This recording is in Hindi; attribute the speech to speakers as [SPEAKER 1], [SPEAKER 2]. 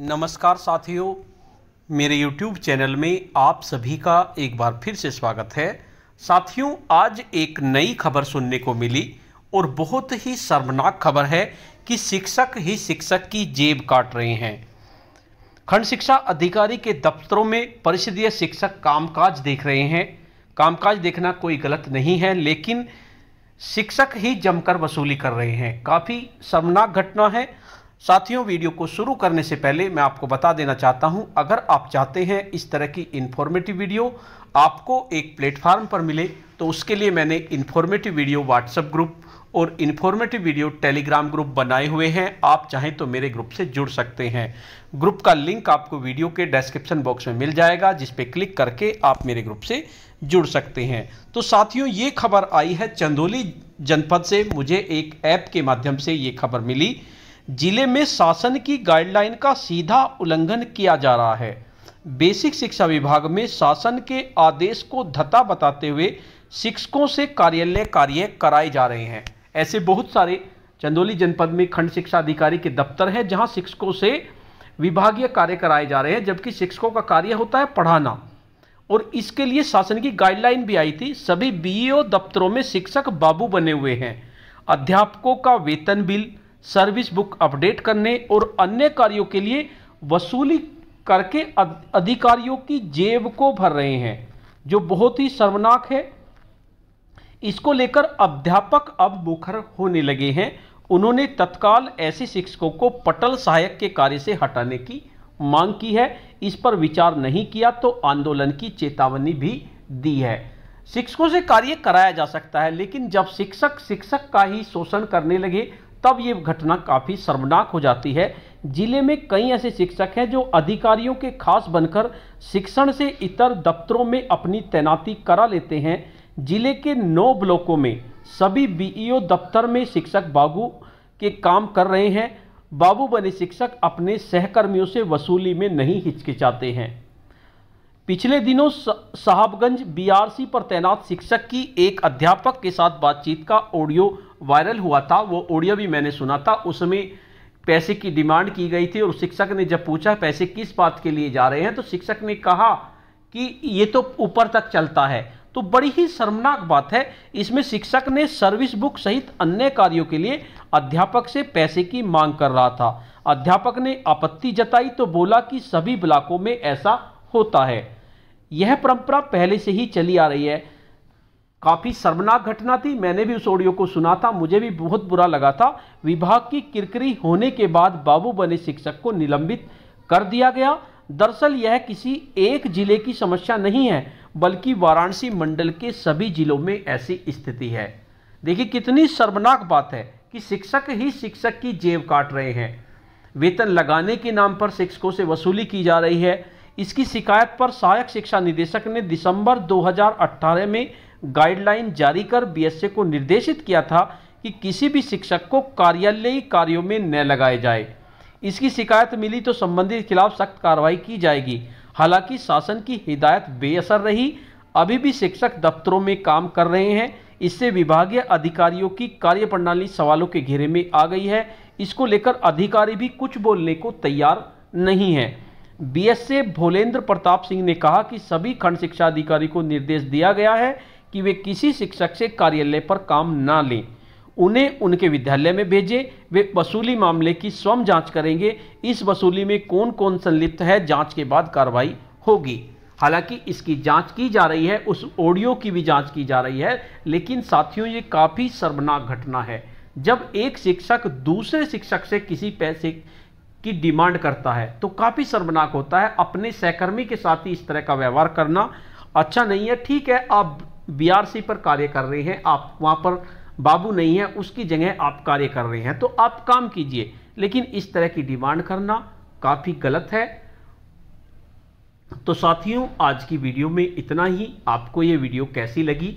[SPEAKER 1] नमस्कार साथियों मेरे YouTube चैनल में आप सभी का एक बार फिर से स्वागत है साथियों आज एक नई खबर सुनने को मिली और बहुत ही शर्मनाक खबर है कि शिक्षक ही शिक्षक की जेब काट रहे हैं खंड शिक्षा अधिकारी के दफ्तरों में परिषदीय शिक्षक कामकाज देख रहे हैं कामकाज देखना कोई गलत नहीं है लेकिन शिक्षक ही जमकर वसूली कर रहे हैं काफ़ी शर्मनाक घटना है साथियों वीडियो को शुरू करने से पहले मैं आपको बता देना चाहता हूं अगर आप चाहते हैं इस तरह की इन्फॉर्मेटिव वीडियो आपको एक प्लेटफार्म पर मिले तो उसके लिए मैंने इन्फॉर्मेटिव वीडियो व्हाट्सएप ग्रुप और इन्फॉर्मेटिव वीडियो टेलीग्राम ग्रुप बनाए हुए हैं आप चाहें तो मेरे ग्रुप से जुड़ सकते हैं ग्रुप का लिंक आपको वीडियो के डिस्क्रिप्शन बॉक्स में मिल जाएगा जिस क्लिक करके आप मेरे ग्रुप से जुड़ सकते हैं तो साथियों ये खबर आई है चंदोली जनपद से मुझे एक ऐप के माध्यम से ये खबर मिली जिले में शासन की गाइडलाइन का सीधा उल्लंघन किया जा रहा है बेसिक शिक्षा विभाग में शासन के आदेश को धता बताते हुए शिक्षकों से कार्यालय कार्य कराए जा रहे हैं ऐसे बहुत सारे चंदौली जनपद में खंड शिक्षा अधिकारी के दफ्तर हैं जहां शिक्षकों से विभागीय कार्य कराए जा रहे हैं जबकि शिक्षकों का कार्य होता है पढ़ाना और इसके लिए शासन की गाइडलाइन भी आई थी सभी बीईओ e दफ्तरों में शिक्षक बाबू बने हुए हैं अध्यापकों का वेतन बिल सर्विस बुक अपडेट करने और अन्य कार्यों के लिए वसूली करके अधिकारियों की जेब को भर रहे हैं जो बहुत ही शर्मनाक है इसको लेकर अध्यापक अब मुखर होने लगे हैं उन्होंने तत्काल ऐसे शिक्षकों को पटल सहायक के कार्य से हटाने की मांग की है इस पर विचार नहीं किया तो आंदोलन की चेतावनी भी दी है शिक्षकों से कार्य कराया जा सकता है लेकिन जब शिक्षक शिक्षक का ही शोषण करने लगे तब ये घटना काफ़ी शर्मनाक हो जाती है जिले में कई ऐसे शिक्षक हैं जो अधिकारियों के खास बनकर शिक्षण से इतर दफ्तरों में अपनी तैनाती करा लेते हैं जिले के नौ ब्लॉकों में सभी बीईओ दफ्तर में शिक्षक बाबू के काम कर रहे हैं बाबू बने शिक्षक अपने सहकर्मियों से वसूली में नहीं हिचकिचाते हैं पिछले दिनों साहबगंज बीआरसी पर तैनात शिक्षक की एक अध्यापक के साथ बातचीत का ऑडियो वायरल हुआ था वो ऑडियो भी मैंने सुना था उसमें पैसे की डिमांड की गई थी और शिक्षक ने जब पूछा पैसे किस बात के लिए जा रहे हैं तो शिक्षक ने कहा कि ये तो ऊपर तक चलता है तो बड़ी ही शर्मनाक बात है इसमें शिक्षक ने सर्विस बुक सहित अन्य कार्यों के लिए अध्यापक से पैसे की मांग कर रहा था अध्यापक ने आपत्ति जताई तो बोला कि सभी ब्लॉकों में ऐसा होता है यह परंपरा पहले से ही चली आ रही है काफ़ी शर्मनाक घटना थी मैंने भी उस ऑडियो को सुना था मुझे भी बहुत बुरा लगा था विभाग की किरकिरी होने के बाद बाबू बने शिक्षक को निलंबित कर दिया गया दरअसल यह किसी एक जिले की समस्या नहीं है बल्कि वाराणसी मंडल के सभी जिलों में ऐसी स्थिति है देखिए कितनी शर्मनाक बात है कि शिक्षक ही शिक्षक की जेब काट रहे हैं वेतन लगाने के नाम पर शिक्षकों से वसूली की जा रही है इसकी शिकायत पर सहायक शिक्षा निदेशक ने दिसंबर 2018 में गाइडलाइन जारी कर बी को निर्देशित किया था कि किसी भी शिक्षक को कार्यालयी कार्यों में न लगाए जाए इसकी शिकायत मिली तो संबंधित खिलाफ सख्त कार्रवाई की जाएगी हालांकि शासन की हिदायत बेअसर रही अभी भी शिक्षक दफ्तरों में काम कर रहे हैं इससे विभागीय अधिकारियों की कार्यप्रणाली सवालों के घेरे में आ गई है इसको लेकर अधिकारी भी कुछ बोलने को तैयार नहीं है बीएसए भोलेंद्र प्रताप सिंह ने कहा कि सभी खंड शिक्षा अधिकारी को निर्देश दिया गया है कि वे किसी शिक्षक से कार्यालय पर काम ना लें उन्हें उनके विद्यालय में भेजें वे वसूली मामले की स्वयं जांच करेंगे इस वसूली में कौन कौन संलिप्त है जांच के बाद कार्रवाई होगी हालांकि इसकी जांच की जा रही है उस ऑडियो की भी जांच की जा रही है लेकिन साथियों ये काफ़ी शर्मनाक घटना है जब एक शिक्षक दूसरे शिक्षक से किसी पैसे की डिमांड करता है तो काफ़ी शर्मनाक होता है अपने सहकर्मी के साथ ही इस तरह का व्यवहार करना अच्छा नहीं है ठीक है आप बीआरसी पर कार्य कर रहे हैं आप वहां पर बाबू नहीं है उसकी जगह आप कार्य कर रहे हैं तो आप काम कीजिए लेकिन इस तरह की डिमांड करना काफ़ी गलत है तो साथियों आज की वीडियो में इतना ही आपको ये वीडियो कैसी लगी